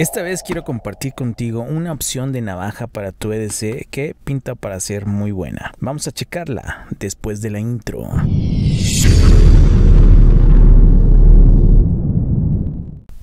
Esta vez quiero compartir contigo una opción de navaja para tu EDC que pinta para ser muy buena. Vamos a checarla después de la intro.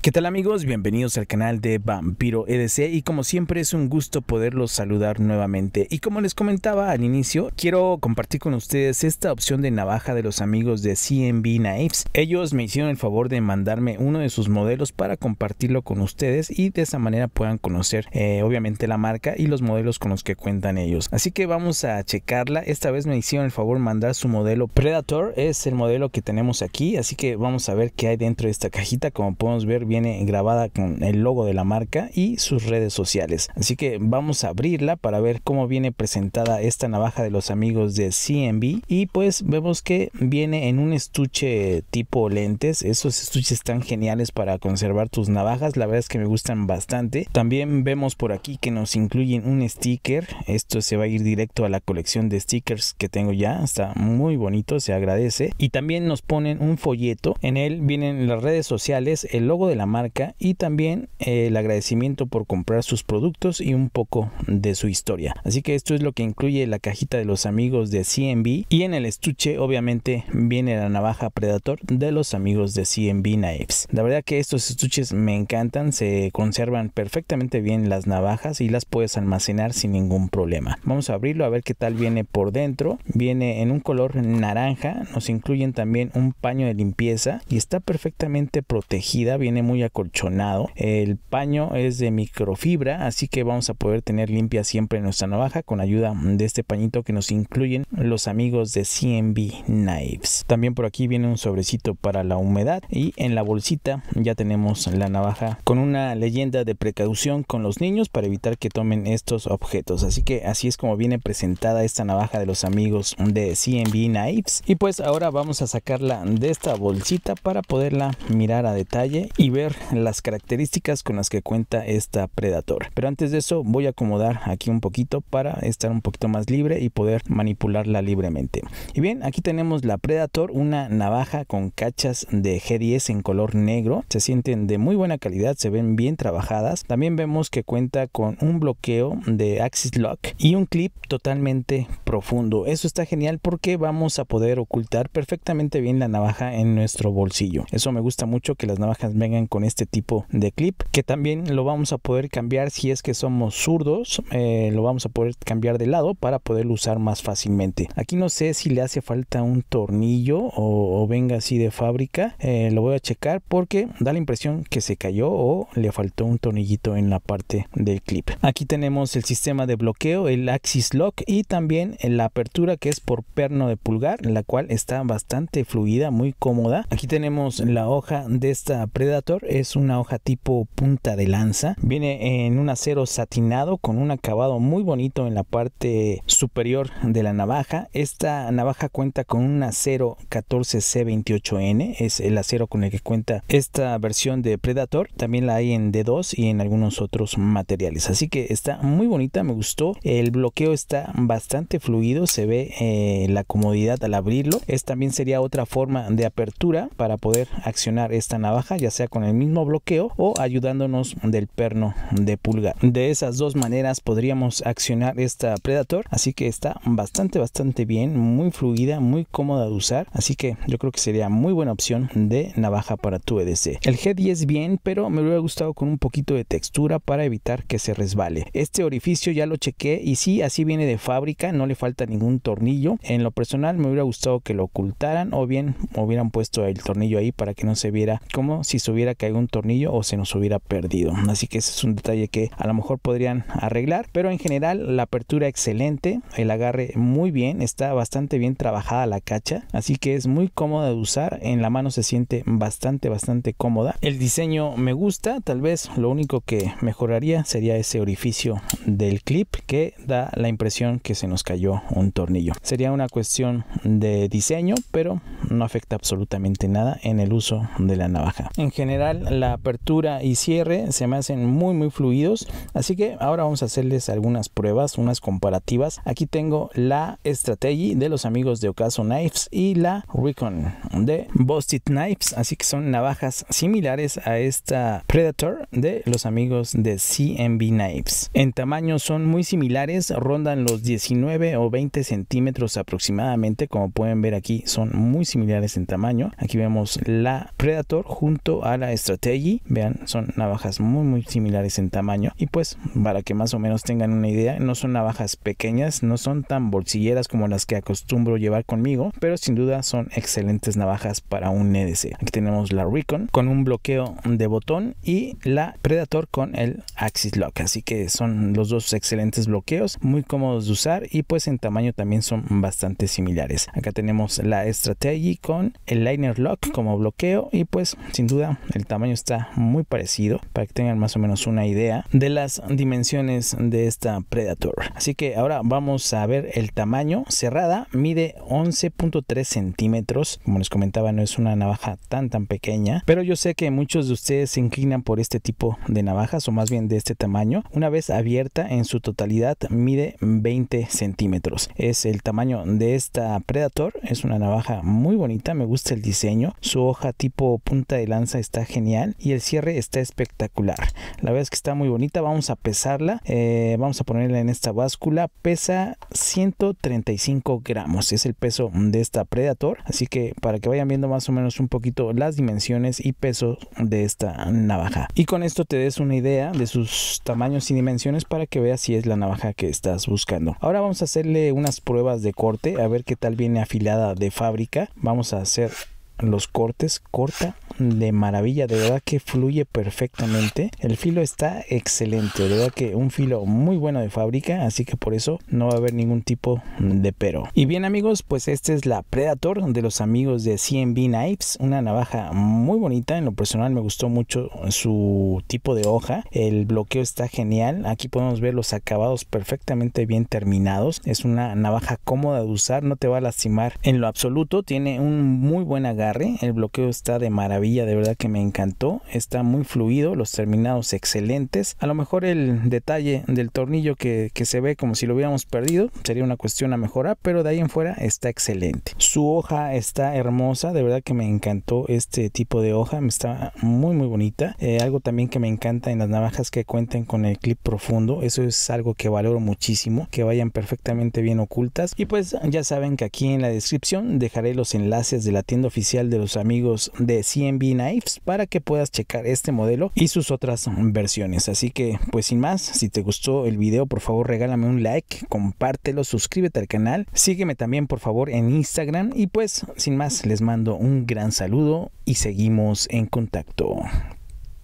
¿Qué tal amigos? Bienvenidos al canal de Vampiro EDC y como siempre es un gusto poderlos saludar nuevamente. Y como les comentaba al inicio, quiero compartir con ustedes esta opción de navaja de los amigos de CMB Knives. Ellos me hicieron el favor de mandarme uno de sus modelos para compartirlo con ustedes y de esa manera puedan conocer eh, obviamente la marca y los modelos con los que cuentan ellos. Así que vamos a checarla. Esta vez me hicieron el favor mandar su modelo Predator. Es el modelo que tenemos aquí. Así que vamos a ver qué hay dentro de esta cajita. Como podemos ver bien grabada con el logo de la marca y sus redes sociales. Así que vamos a abrirla para ver cómo viene presentada esta navaja de los amigos de CMB y pues vemos que viene en un estuche tipo lentes. Esos estuches están geniales para conservar tus navajas. La verdad es que me gustan bastante. También vemos por aquí que nos incluyen un sticker. Esto se va a ir directo a la colección de stickers que tengo ya. Está muy bonito, se agradece. Y también nos ponen un folleto. En él vienen las redes sociales, el logo de la marca y también eh, el agradecimiento por comprar sus productos y un poco de su historia. Así que esto es lo que incluye la cajita de los amigos de CNB y en el estuche obviamente viene la navaja Predator de los amigos de CNB Knives. La verdad que estos estuches me encantan, se conservan perfectamente bien las navajas y las puedes almacenar sin ningún problema. Vamos a abrirlo a ver qué tal viene por dentro. Viene en un color naranja, nos incluyen también un paño de limpieza y está perfectamente protegida, viene muy acolchonado. El paño es de microfibra, así que vamos a poder tener limpia siempre nuestra navaja con ayuda de este pañito que nos incluyen los amigos de CMB Knives. También por aquí viene un sobrecito para la humedad y en la bolsita ya tenemos la navaja con una leyenda de precaución con los niños para evitar que tomen estos objetos. Así que así es como viene presentada esta navaja de los amigos de CMB Knives. Y pues ahora vamos a sacarla de esta bolsita para poderla mirar a detalle y ver las características con las que cuenta esta Predator. Pero antes de eso voy a acomodar aquí un poquito para estar un poquito más libre y poder manipularla libremente. Y bien, aquí tenemos la Predator, una navaja con cachas de G10 en color negro. Se sienten de muy buena calidad, se ven bien trabajadas. También vemos que cuenta con un bloqueo de Axis Lock y un clip totalmente profundo. Eso está genial porque vamos a poder ocultar perfectamente bien la navaja en nuestro bolsillo. Eso me gusta mucho que las navajas vengan con este tipo de clip que también lo vamos a poder cambiar si es que somos zurdos eh, lo vamos a poder cambiar de lado para poder usar más fácilmente aquí no sé si le hace falta un tornillo o, venga así de fábrica eh, lo voy a checar porque da la impresión que se cayó o le faltó un tornillito en la parte del clip aquí tenemos el sistema de bloqueo el axis lock y también la apertura que es por perno de pulgar la cual está bastante fluida muy cómoda aquí tenemos la hoja de esta predator es una hoja tipo punta de lanza. Viene en un acero satinado con un acabado muy bonito en la parte superior de la navaja. Esta navaja cuenta con un acero 14C28N, es el acero con el que cuenta esta versión de Predator. También la hay en D2 y en algunos otros materiales. Así que está muy bonita, me gustó. El bloqueo está bastante fluido, se ve eh, la comodidad al abrirlo. Es también sería otra forma de apertura para poder accionar esta navaja, ya sea con el el mismo bloqueo o ayudándonos del perno de pulgar. De esas dos maneras podríamos accionar esta Predator, así que está bastante, bastante bien, muy fluida, muy cómoda de usar, así que yo creo que sería muy buena opción de navaja para tu EDC. El G10 es bien, pero me hubiera gustado con un poquito de textura para evitar que se resbale. Este orificio ya lo chequé y sí, así viene de fábrica, no le falta ningún tornillo. En lo personal me hubiera gustado que lo ocultaran o bien hubieran puesto el tornillo ahí para que no se viera como si se hubiera caiga un tornillo o se nos hubiera perdido. Así que ese es un detalle que a lo mejor podrían arreglar. Pero en general la apertura excelente, el agarre muy bien, está bastante bien trabajada la cacha. Así que es muy cómoda de usar, en la mano se siente bastante, bastante cómoda. El diseño me gusta, tal vez lo único que mejoraría sería ese orificio del clip que da la impresión que se nos cayó un tornillo. Sería una cuestión de diseño, pero no afecta absolutamente nada en el uso de la navaja. En general la apertura y cierre se me hacen muy muy fluidos. Así que ahora vamos a hacerles algunas pruebas, unas comparativas. Aquí tengo la Strategy de los amigos de Ocaso Knives y la Recon de Busted Knives. Así que son navajas similares a esta Predator de los amigos de CMB Knives. En tamaño son muy similares, rondan los 19 o 20 centímetros aproximadamente. Como pueden ver aquí son muy similares en tamaño. Aquí vemos la Predator junto a la Strategy. Vean, son navajas muy muy similares en tamaño y pues para que más o menos tengan una idea, no son navajas pequeñas, no son tan bolsilleras como las que acostumbro llevar conmigo, pero sin duda son excelentes navajas para un EDC. Aquí tenemos la Recon con un bloqueo de botón y la Predator con el Axis Lock, así que son los dos excelentes bloqueos, muy cómodos de usar y pues en tamaño también son bastante similares. Acá tenemos la Strategy con el Liner Lock como bloqueo y pues sin duda el tamaño está muy parecido para que tengan más o menos una idea de las dimensiones de esta Predator. Así que ahora vamos a ver el tamaño cerrada, mide 11.3 centímetros. Como les comentaba, no es una navaja tan tan pequeña, pero yo sé que muchos de ustedes se inclinan por este tipo de navajas o más bien de este tamaño. Una vez abierta en su totalidad mide 20 centímetros. Es el tamaño de esta Predator, es una navaja muy bonita, me gusta el diseño. Su hoja tipo punta de lanza está genial y el cierre está espectacular. La verdad es que está muy bonita. Vamos a pesarla. Eh, vamos a ponerla en esta báscula. Pesa 135 gramos. Es el peso de esta Predator. Así que para que vayan viendo más o menos un poquito las dimensiones y peso de esta navaja. Y con esto te des una idea de sus tamaños y dimensiones para que veas si es la navaja que estás buscando. Ahora vamos a hacerle unas pruebas de corte. A ver qué tal viene afilada de fábrica. Vamos a hacer los cortes. Corta de maravilla, de verdad que fluye perfectamente. El filo está excelente, de verdad que un filo muy bueno de fábrica, así que por eso no va a haber ningún tipo de pero. Y bien amigos, pues esta es la Predator de los amigos de CNB Knives, una navaja muy bonita, en lo personal me gustó mucho su tipo de hoja, el bloqueo está genial, aquí podemos ver los acabados perfectamente bien terminados, es una navaja cómoda de usar, no te va a lastimar en lo absoluto, tiene un muy buen agarre, el bloqueo está de maravilla de verdad que me encantó. Está muy fluido, los terminados excelentes. A lo mejor el detalle del tornillo que, se ve como si lo hubiéramos perdido sería una cuestión a mejorar, pero de ahí en fuera está excelente. Su hoja está hermosa, de verdad que me encantó este tipo de hoja, me está muy muy bonita. Eh, algo también que me encanta en las navajas que cuenten con el clip profundo, eso es algo que valoro muchísimo, que vayan perfectamente bien ocultas. Y pues ya saben que aquí en la descripción dejaré los enlaces de la tienda oficial de los amigos de 100 b Knives para que puedas checar este modelo y sus otras versiones. Así que, pues sin más, si te gustó el video, por favor regálame un like, compártelo, suscríbete al canal, sígueme también por favor en Instagram y pues sin más les mando un gran saludo y seguimos en contacto.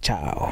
Chao.